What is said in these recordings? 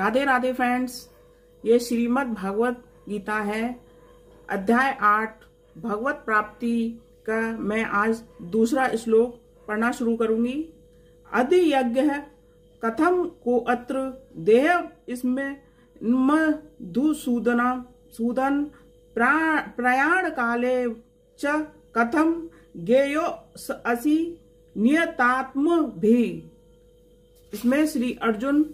Radhe Radhe friends ये श्रीमद् भागवत गीता है अध्याय आठ भगवत प्राप्ति का मैं आज दूसरा श्लोक पढ़ना शुरू करूंगी अधि यज्ञ कथम को अत्र देह इसमें मधुसूदना सूदन प्रयाण काले च कथम गेयो असी नियतात्म भी इसमें श्री अर्जुन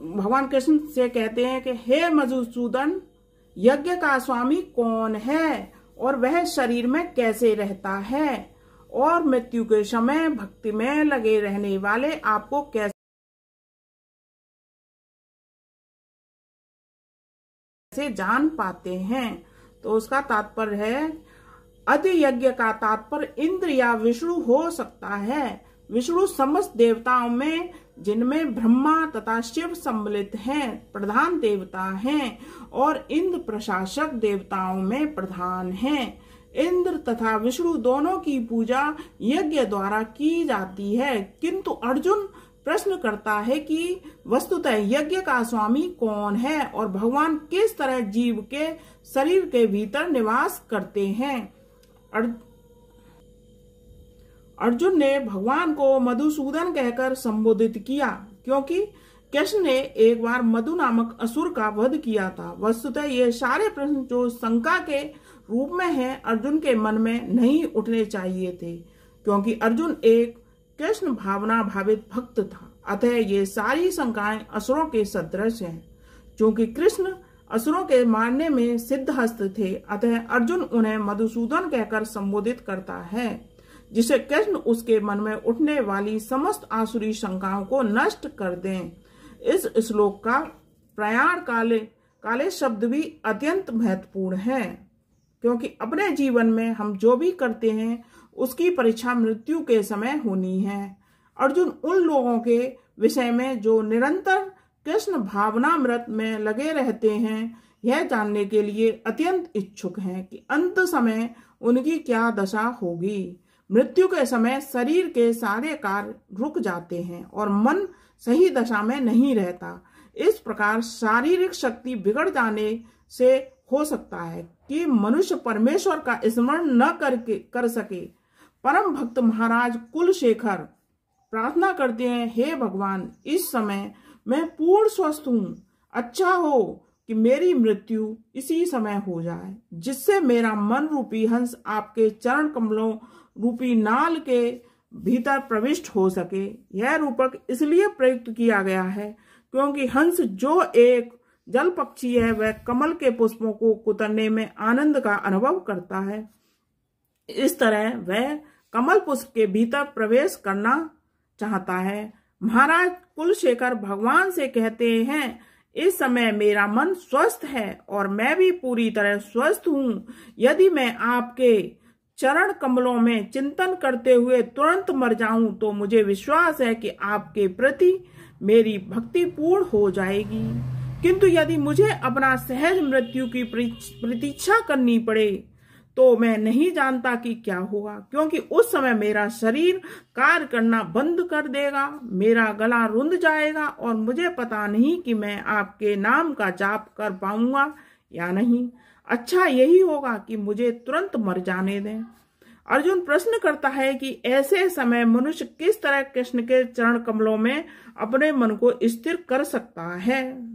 भगवान कृष्ण से कहते हैं कि हे मधुसूदन यज्ञ का स्वामी कौन है और वह शरीर में कैसे रहता है और मृत्यु के समय भक्ति में लगे रहने वाले आपको कैसे जान पाते हैं तो उसका तात्पर्य है अति यज्ञ का तात्पर्य इंद्र या विष्णु हो सकता है विष्णु समस्त देवताओं में जिनमें ब्रह्मा तथा शिव सम्मिलित हैं प्रधान देवता हैं और इंद्र प्रशासक देवताओं में प्रधान हैं इंद्र तथा विष्णु दोनों की पूजा यज्ञ द्वारा की जाती है किंतु अर्जुन प्रश्न करता है कि वस्तुतः यज्ञ का स्वामी कौन है और भगवान किस तरह जीव के शरीर के भीतर निवास करते हैं अर्जुन ने भगवान को मधुसूदन कहकर संबोधित किया क्योंकि कृष्ण ने एक बार मधु नामक असुर का वध किया था वस्तुतः ये सारे प्रश्न जो शंका के रूप में हैं अर्जुन के मन में नहीं उठने चाहिए थे क्योंकि अर्जुन एक कृष्ण भावना भावित भक्त था अतः ये सारी शंकाएं असुरों के सदृश हैं क्योंकि कृष्ण असुरों के मारने में सिद्ध हस्त थे अतः अर्जुन उन्हें मधुसूदन कहकर संबोधित करता है जिसे कृष्ण उसके मन में उठने वाली समस्त आसुरी शंकाओं को नष्ट कर दें इस श्लोक का प्रयाण काले काले शब्द भी अत्यंत महत्वपूर्ण है क्योंकि अपने जीवन में हम जो भी करते हैं उसकी परीक्षा मृत्यु के समय होनी है अर्जुन उन लोगों के विषय में जो निरंतर कृष्ण भावना मृत में लगे रहते हैं यह जानने के लिए अत्यंत इच्छुक हैं कि अंत समय उनकी क्या दशा होगी मृत्यु के समय शरीर के सारे कार्य रुक जाते हैं और मन सही दशा में नहीं रहता इस प्रकार शारीरिक शक्ति बिगड़ जाने से हो सकता है कि मनुष्य परमेश्वर का स्मरण न करके कर सके परम भक्त महाराज कुलशेखर प्रार्थना करते हैं हे भगवान इस समय मैं पूर्ण स्वस्थ हूँ अच्छा हो कि मेरी मृत्यु इसी समय हो जाए जिससे मेरा मन रूपी हंस आपके चरण कमलों रूपी नाल के भीतर प्रविष्ट हो सके यह रूपक इसलिए प्रयुक्त किया गया है क्योंकि हंस जो एक जल पक्षी है वह कमल के पुष्पों को कुतरने में आनंद का अनुभव करता है इस तरह वह कमल पुष्प के भीतर प्रवेश करना चाहता है महाराज कुलशेखर भगवान से कहते हैं इस समय मेरा मन स्वस्थ है और मैं भी पूरी तरह स्वस्थ हूँ यदि मैं आपके चरण कमलों में चिंतन करते हुए तुरंत मर जाऊं तो मुझे विश्वास है कि आपके प्रति मेरी भक्ति पूर्ण हो जाएगी किंतु यदि मुझे अपना सहज मृत्यु की प्रतीक्षा करनी पड़े तो मैं नहीं जानता कि क्या हुआ क्योंकि उस समय मेरा शरीर कार्य करना बंद कर देगा मेरा गला रुंध जाएगा और मुझे पता नहीं कि मैं आपके नाम का जाप कर पाऊंगा या नहीं अच्छा यही होगा कि मुझे तुरंत मर जाने दें अर्जुन प्रश्न करता है कि ऐसे समय मनुष्य किस तरह कृष्ण के चरण कमलों में अपने मन को स्थिर कर सकता है